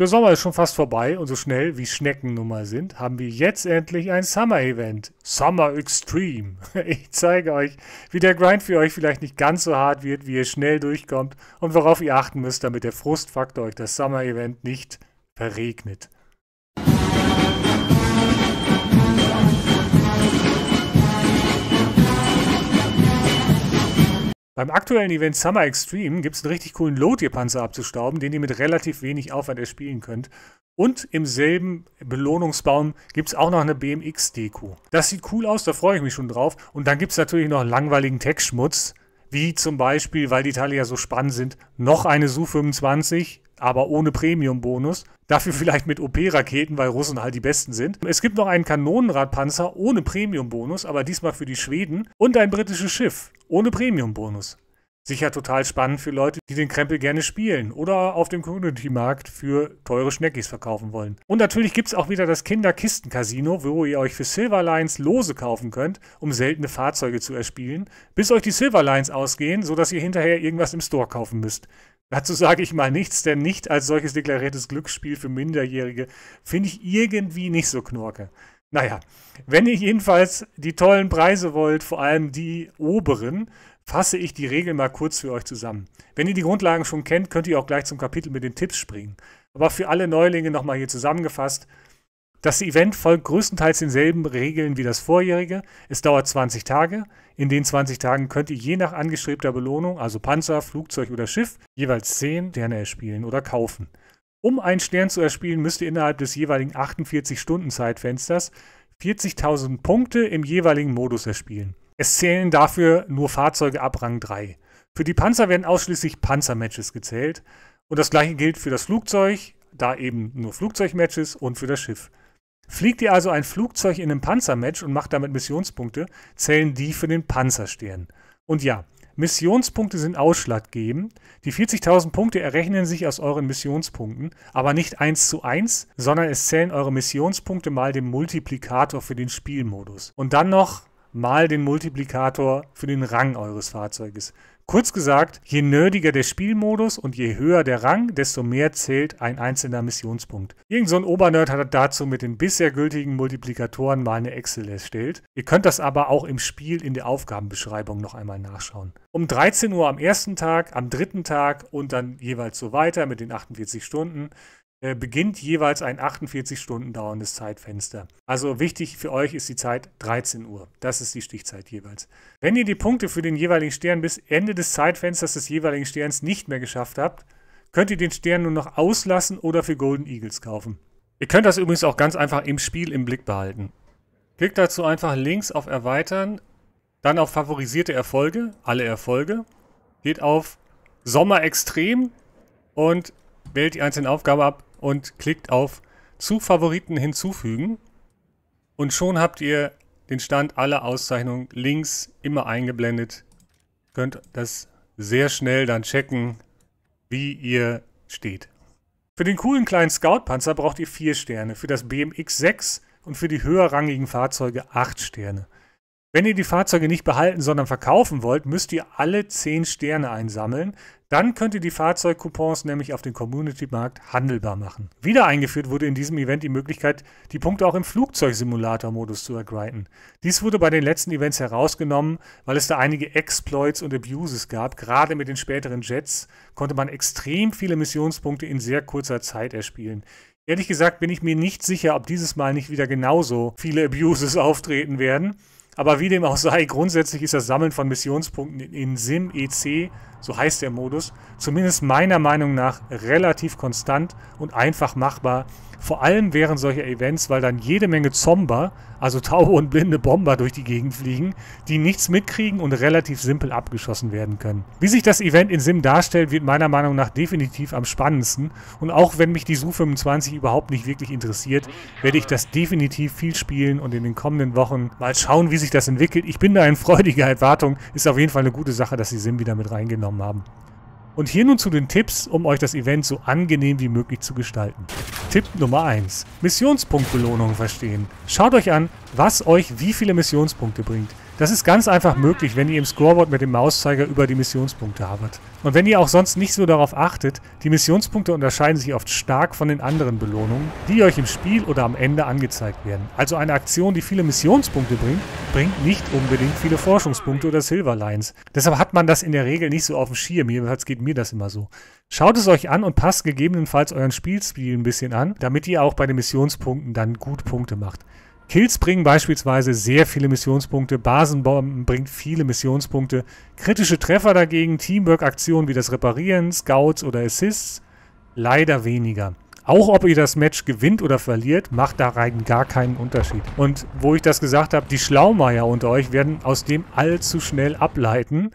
Der Sommer ist schon fast vorbei und so schnell wie Schnecken nun mal sind, haben wir jetzt endlich ein Summer-Event. Summer Extreme. Ich zeige euch, wie der Grind für euch vielleicht nicht ganz so hart wird, wie ihr schnell durchkommt und worauf ihr achten müsst, damit der Frustfaktor euch das Summer-Event nicht verregnet. Beim aktuellen Event Summer Extreme gibt es einen richtig coolen Lotier-Panzer abzustauben, den ihr mit relativ wenig Aufwand erspielen könnt. Und im selben Belohnungsbaum gibt es auch noch eine BMX-Deko. Das sieht cool aus, da freue ich mich schon drauf. Und dann gibt es natürlich noch langweiligen Tech-Schmutz, wie zum Beispiel, weil die Teile ja so spannend sind, noch eine Su-25, aber ohne Premium-Bonus. Dafür vielleicht mit OP-Raketen, weil Russen halt die besten sind. Es gibt noch einen Kanonenradpanzer ohne Premium-Bonus, aber diesmal für die Schweden. Und ein britisches Schiff ohne Premium-Bonus. Sicher total spannend für Leute, die den Krempel gerne spielen oder auf dem Community-Markt für teure Schneckis verkaufen wollen. Und natürlich gibt es auch wieder das Kinderkisten-Casino, wo ihr euch für Silver Lines Lose kaufen könnt, um seltene Fahrzeuge zu erspielen, bis euch die Silver Lines ausgehen, sodass ihr hinterher irgendwas im Store kaufen müsst. Dazu sage ich mal nichts, denn nicht als solches deklariertes Glücksspiel für Minderjährige finde ich irgendwie nicht so knorke. Naja, wenn ihr jedenfalls die tollen Preise wollt, vor allem die oberen, fasse ich die Regeln mal kurz für euch zusammen. Wenn ihr die Grundlagen schon kennt, könnt ihr auch gleich zum Kapitel mit den Tipps springen. Aber für alle Neulinge nochmal hier zusammengefasst, das Event folgt größtenteils denselben Regeln wie das vorjährige. Es dauert 20 Tage. In den 20 Tagen könnt ihr je nach angestrebter Belohnung, also Panzer, Flugzeug oder Schiff, jeweils 10 Sterne erspielen oder kaufen. Um einen Stern zu erspielen, müsst ihr innerhalb des jeweiligen 48-Stunden-Zeitfensters 40.000 Punkte im jeweiligen Modus erspielen. Es zählen dafür nur Fahrzeuge ab Rang 3. Für die Panzer werden ausschließlich Panzermatches gezählt. Und das gleiche gilt für das Flugzeug, da eben nur Flugzeugmatches und für das Schiff. Fliegt ihr also ein Flugzeug in einem Panzermatch und macht damit Missionspunkte, zählen die für den Panzerstern. Und ja, Missionspunkte sind ausschlaggebend. Die 40.000 Punkte errechnen sich aus euren Missionspunkten, aber nicht 1 zu 1, sondern es zählen eure Missionspunkte mal den Multiplikator für den Spielmodus. Und dann noch mal den Multiplikator für den Rang eures Fahrzeuges. Kurz gesagt, je nerdiger der Spielmodus und je höher der Rang, desto mehr zählt ein einzelner Missionspunkt. Irgend so ein Obernerd hat dazu mit den bisher gültigen Multiplikatoren mal eine Excel erstellt. Ihr könnt das aber auch im Spiel in der Aufgabenbeschreibung noch einmal nachschauen. Um 13 Uhr am ersten Tag, am dritten Tag und dann jeweils so weiter mit den 48 Stunden äh, beginnt jeweils ein 48 Stunden dauerndes Zeitfenster. Also wichtig für euch ist die Zeit 13 Uhr. Das ist die Stichzeit jeweils. Wenn ihr die Punkte für den jeweiligen Stern bis Ende des Zeitfensters des jeweiligen Sterns nicht mehr geschafft habt, könnt ihr den Stern nur noch auslassen oder für Golden Eagles kaufen. Ihr könnt das übrigens auch ganz einfach im Spiel im Blick behalten. Klickt dazu einfach links auf Erweitern, dann auf Favorisierte Erfolge, alle Erfolge, geht auf Sommer Extrem und wählt die einzelnen Aufgaben ab und klickt auf zu Favoriten hinzufügen. Und schon habt ihr den Stand aller Auszeichnungen links immer eingeblendet. Könnt das sehr schnell dann checken, wie ihr steht. Für den coolen kleinen Scout-Panzer braucht ihr 4 Sterne, für das BMX 6 und für die höherrangigen Fahrzeuge 8 Sterne. Wenn ihr die Fahrzeuge nicht behalten, sondern verkaufen wollt, müsst ihr alle 10 Sterne einsammeln. Dann könnt ihr die Fahrzeugcoupons nämlich auf dem Community-Markt handelbar machen. Wieder eingeführt wurde in diesem Event die Möglichkeit, die Punkte auch im Flugzeugsimulator-Modus zu ergrinden. Dies wurde bei den letzten Events herausgenommen, weil es da einige Exploits und Abuses gab. Gerade mit den späteren Jets konnte man extrem viele Missionspunkte in sehr kurzer Zeit erspielen. Ehrlich gesagt bin ich mir nicht sicher, ob dieses Mal nicht wieder genauso viele Abuses auftreten werden. Aber wie dem auch sei, grundsätzlich ist das Sammeln von Missionspunkten in SIM EC so heißt der Modus, zumindest meiner Meinung nach relativ konstant und einfach machbar. Vor allem während solcher Events, weil dann jede Menge Zomber, also taube und blinde Bomber durch die Gegend fliegen, die nichts mitkriegen und relativ simpel abgeschossen werden können. Wie sich das Event in Sim darstellt, wird meiner Meinung nach definitiv am spannendsten und auch wenn mich die Su25 überhaupt nicht wirklich interessiert, werde ich das definitiv viel spielen und in den kommenden Wochen mal schauen, wie sich das entwickelt. Ich bin da in freudiger Erwartung. Ist auf jeden Fall eine gute Sache, dass die Sim wieder mit reingenommen genommen haben. Und hier nun zu den Tipps, um euch das Event so angenehm wie möglich zu gestalten. Tipp Nummer 1. Missionspunktbelohnung verstehen. Schaut euch an, was euch wie viele Missionspunkte bringt. Das ist ganz einfach möglich, wenn ihr im Scoreboard mit dem Mauszeiger über die Missionspunkte habert. Und wenn ihr auch sonst nicht so darauf achtet, die Missionspunkte unterscheiden sich oft stark von den anderen Belohnungen, die euch im Spiel oder am Ende angezeigt werden. Also eine Aktion, die viele Missionspunkte bringt, bringt nicht unbedingt viele Forschungspunkte oder Silver Lines. Deshalb hat man das in der Regel nicht so auf dem Schirm, jedenfalls geht mir das immer so. Schaut es euch an und passt gegebenenfalls euren Spielstil ein bisschen an, damit ihr auch bei den Missionspunkten dann gut Punkte macht. Kills bringen beispielsweise sehr viele Missionspunkte, Basenbomben bringt viele Missionspunkte, kritische Treffer dagegen, Teamwork-Aktionen wie das Reparieren, Scouts oder Assists leider weniger. Auch ob ihr das Match gewinnt oder verliert, macht da rein gar keinen Unterschied. Und wo ich das gesagt habe, die Schlaumeier unter euch werden aus dem allzu schnell ableiten,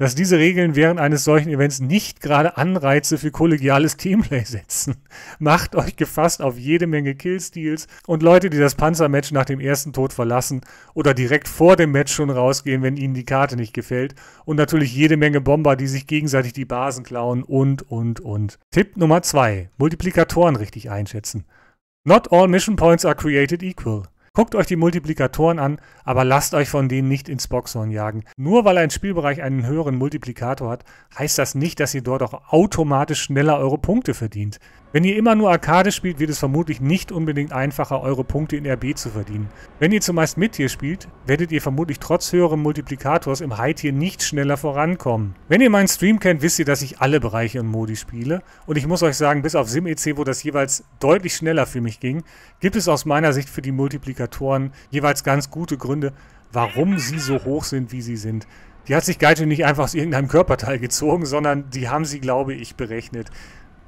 dass diese Regeln während eines solchen Events nicht gerade Anreize für kollegiales Teamplay setzen. Macht euch gefasst auf jede Menge Killsteals und Leute, die das Panzermatch nach dem ersten Tod verlassen oder direkt vor dem Match schon rausgehen, wenn ihnen die Karte nicht gefällt. Und natürlich jede Menge Bomber, die sich gegenseitig die Basen klauen und, und, und. Tipp Nummer 2. Multiplikatoren richtig einschätzen. Not all mission points are created equal. Guckt euch die Multiplikatoren an, aber lasst euch von denen nicht ins Boxhorn jagen. Nur weil ein Spielbereich einen höheren Multiplikator hat, heißt das nicht, dass ihr dort auch automatisch schneller eure Punkte verdient. Wenn ihr immer nur Arcade spielt, wird es vermutlich nicht unbedingt einfacher, eure Punkte in RB zu verdienen. Wenn ihr zumeist Mid-Tier spielt, werdet ihr vermutlich trotz höherem Multiplikators im High-Tier nicht schneller vorankommen. Wenn ihr meinen Stream kennt, wisst ihr, dass ich alle Bereiche und Modi spiele. Und ich muss euch sagen, bis auf SimEC, wo das jeweils deutlich schneller für mich ging, gibt es aus meiner Sicht für die Multiplikatoren jeweils ganz gute Gründe, warum sie so hoch sind, wie sie sind. Die hat sich Geite nicht einfach aus irgendeinem Körperteil gezogen, sondern die haben sie, glaube ich, berechnet.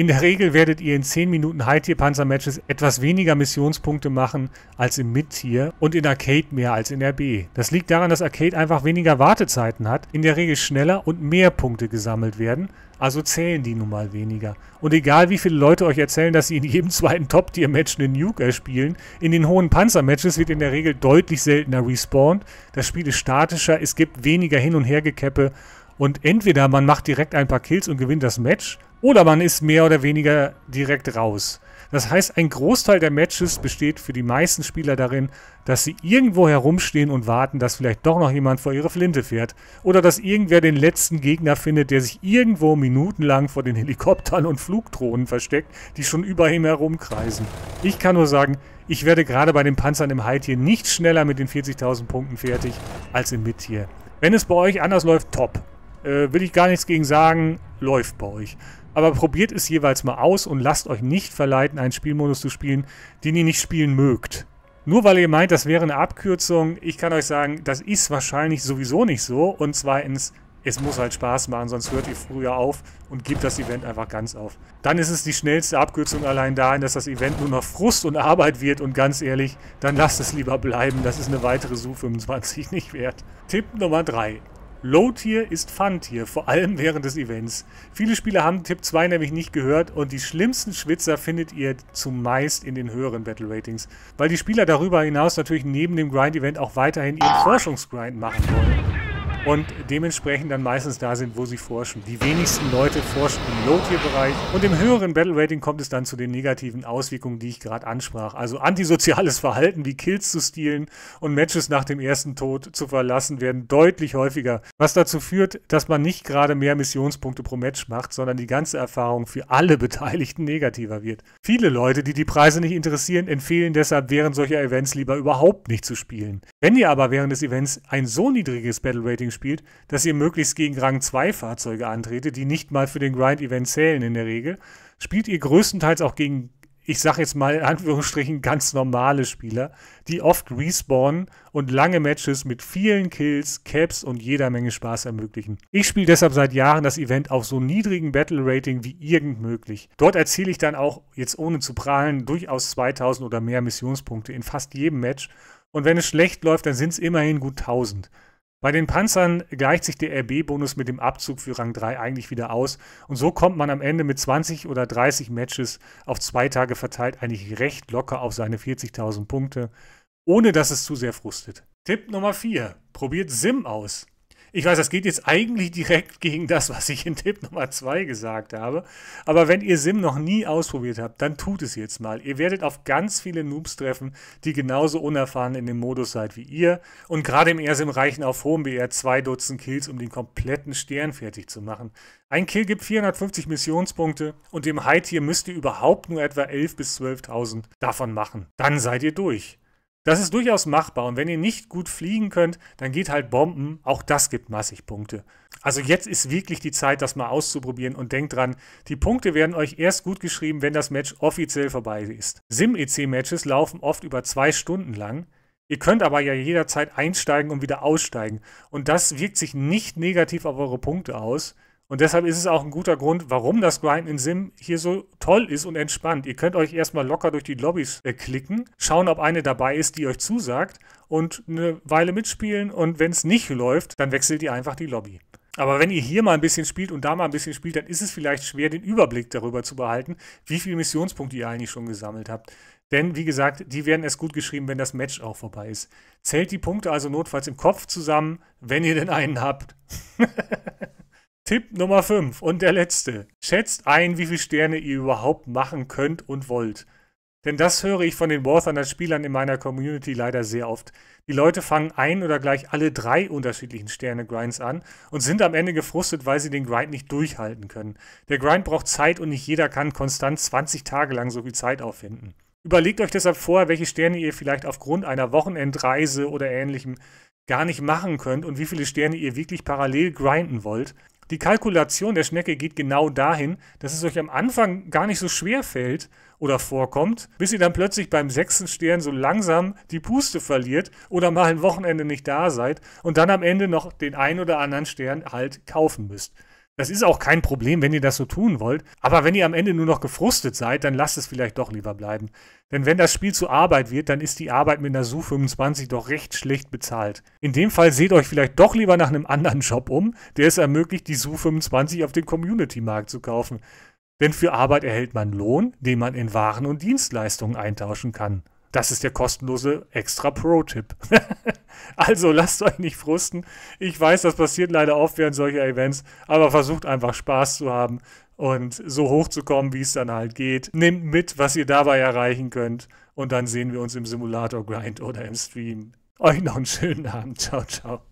In der Regel werdet ihr in 10 Minuten High-Tier-Panzer-Matches etwas weniger Missionspunkte machen als im Mid-Tier und in Arcade mehr als in RB. Das liegt daran, dass Arcade einfach weniger Wartezeiten hat, in der Regel schneller und mehr Punkte gesammelt werden, also zählen die nun mal weniger. Und egal wie viele Leute euch erzählen, dass sie in jedem zweiten Top-Tier-Match einen Nuke erspielen, in den hohen Panzer-Matches wird in der Regel deutlich seltener respawned, das Spiel ist statischer, es gibt weniger Hin- und Hergekäppe und entweder man macht direkt ein paar Kills und gewinnt das Match oder man ist mehr oder weniger direkt raus. Das heißt, ein Großteil der Matches besteht für die meisten Spieler darin, dass sie irgendwo herumstehen und warten, dass vielleicht doch noch jemand vor ihre Flinte fährt. Oder dass irgendwer den letzten Gegner findet, der sich irgendwo minutenlang vor den Helikoptern und Flugdrohnen versteckt, die schon über ihm herumkreisen. Ich kann nur sagen, ich werde gerade bei den Panzern im High-Tier nicht schneller mit den 40.000 Punkten fertig als im Mid-Tier. Wenn es bei euch anders läuft, top. Äh, will ich gar nichts gegen sagen, läuft bei euch aber probiert es jeweils mal aus und lasst euch nicht verleiten, einen Spielmodus zu spielen, den ihr nicht spielen mögt. Nur weil ihr meint, das wäre eine Abkürzung, ich kann euch sagen, das ist wahrscheinlich sowieso nicht so. Und zweitens, es muss halt Spaß machen, sonst hört ihr früher auf und gebt das Event einfach ganz auf. Dann ist es die schnellste Abkürzung allein dahin, dass das Event nur noch Frust und Arbeit wird und ganz ehrlich, dann lasst es lieber bleiben. Das ist eine weitere Su25 nicht wert. Tipp Nummer 3. Low-Tier ist Fun-Tier, vor allem während des Events. Viele Spieler haben Tipp 2 nämlich nicht gehört und die schlimmsten Schwitzer findet ihr zumeist in den höheren Battle Ratings, weil die Spieler darüber hinaus natürlich neben dem Grind-Event auch weiterhin ihren Forschungsgrind machen wollen und dementsprechend dann meistens da sind, wo sie forschen. Die wenigsten Leute forschen im Low-Tier-Bereich und im höheren Battle-Rating kommt es dann zu den negativen Auswirkungen, die ich gerade ansprach. Also antisoziales Verhalten wie Kills zu stehlen und Matches nach dem ersten Tod zu verlassen werden deutlich häufiger, was dazu führt, dass man nicht gerade mehr Missionspunkte pro Match macht, sondern die ganze Erfahrung für alle Beteiligten negativer wird. Viele Leute, die die Preise nicht interessieren, empfehlen deshalb während solcher Events lieber überhaupt nicht zu spielen. Wenn ihr aber während des Events ein so niedriges Battle Rating spielt, dass ihr möglichst gegen Rang 2 Fahrzeuge antretet, die nicht mal für den Grind Event zählen in der Regel, spielt ihr größtenteils auch gegen, ich sag jetzt mal in Anführungsstrichen, ganz normale Spieler, die oft respawnen und lange Matches mit vielen Kills, Caps und jeder Menge Spaß ermöglichen. Ich spiele deshalb seit Jahren das Event auf so niedrigen Battle Rating wie irgend möglich. Dort erziele ich dann auch, jetzt ohne zu prahlen, durchaus 2000 oder mehr Missionspunkte in fast jedem Match und wenn es schlecht läuft, dann sind es immerhin gut 1000. Bei den Panzern gleicht sich der RB-Bonus mit dem Abzug für Rang 3 eigentlich wieder aus. Und so kommt man am Ende mit 20 oder 30 Matches auf zwei Tage verteilt eigentlich recht locker auf seine 40.000 Punkte, ohne dass es zu sehr frustet. Tipp Nummer 4. Probiert Sim aus. Ich weiß, das geht jetzt eigentlich direkt gegen das, was ich in Tipp Nummer 2 gesagt habe. Aber wenn ihr Sim noch nie ausprobiert habt, dann tut es jetzt mal. Ihr werdet auf ganz viele Noobs treffen, die genauso unerfahren in dem Modus seid wie ihr. Und gerade im Ersim reichen auf hohem BR zwei Dutzend Kills, um den kompletten Stern fertig zu machen. Ein Kill gibt 450 Missionspunkte und im High-Tier müsst ihr überhaupt nur etwa 11.000 bis 12.000 davon machen. Dann seid ihr durch. Das ist durchaus machbar und wenn ihr nicht gut fliegen könnt, dann geht halt Bomben, auch das gibt massig Punkte. Also jetzt ist wirklich die Zeit, das mal auszuprobieren und denkt dran, die Punkte werden euch erst gut geschrieben, wenn das Match offiziell vorbei ist. Sim-EC-Matches laufen oft über zwei Stunden lang. Ihr könnt aber ja jederzeit einsteigen und wieder aussteigen und das wirkt sich nicht negativ auf eure Punkte aus. Und deshalb ist es auch ein guter Grund, warum das Grind in Sim hier so toll ist und entspannt. Ihr könnt euch erstmal locker durch die Lobbys äh, klicken, schauen, ob eine dabei ist, die euch zusagt und eine Weile mitspielen. Und wenn es nicht läuft, dann wechselt ihr einfach die Lobby. Aber wenn ihr hier mal ein bisschen spielt und da mal ein bisschen spielt, dann ist es vielleicht schwer, den Überblick darüber zu behalten, wie viele Missionspunkte ihr eigentlich schon gesammelt habt. Denn, wie gesagt, die werden erst gut geschrieben, wenn das Match auch vorbei ist. Zählt die Punkte also notfalls im Kopf zusammen, wenn ihr denn einen habt. Tipp Nummer 5 und der letzte. Schätzt ein, wie viele Sterne ihr überhaupt machen könnt und wollt. Denn das höre ich von den War spielern in meiner Community leider sehr oft. Die Leute fangen ein oder gleich alle drei unterschiedlichen Sterne-Grinds an und sind am Ende gefrustet, weil sie den Grind nicht durchhalten können. Der Grind braucht Zeit und nicht jeder kann konstant 20 Tage lang so viel Zeit aufwenden. Überlegt euch deshalb vorher, welche Sterne ihr vielleicht aufgrund einer Wochenendreise oder ähnlichem gar nicht machen könnt und wie viele Sterne ihr wirklich parallel grinden wollt die Kalkulation der Schnecke geht genau dahin, dass es euch am Anfang gar nicht so schwer fällt oder vorkommt, bis ihr dann plötzlich beim sechsten Stern so langsam die Puste verliert oder mal ein Wochenende nicht da seid und dann am Ende noch den ein oder anderen Stern halt kaufen müsst. Das ist auch kein Problem, wenn ihr das so tun wollt. Aber wenn ihr am Ende nur noch gefrustet seid, dann lasst es vielleicht doch lieber bleiben. Denn wenn das Spiel zu Arbeit wird, dann ist die Arbeit mit einer Su25 doch recht schlecht bezahlt. In dem Fall seht euch vielleicht doch lieber nach einem anderen Job um, der es ermöglicht, die Su25 auf dem Community-Markt zu kaufen. Denn für Arbeit erhält man Lohn, den man in Waren und Dienstleistungen eintauschen kann. Das ist der kostenlose extra Pro-Tipp. also lasst euch nicht frusten. Ich weiß, das passiert leider oft während solcher Events, aber versucht einfach Spaß zu haben und so hochzukommen, wie es dann halt geht. Nehmt mit, was ihr dabei erreichen könnt und dann sehen wir uns im Simulator Grind oder im Stream. Euch noch einen schönen Abend. Ciao, ciao.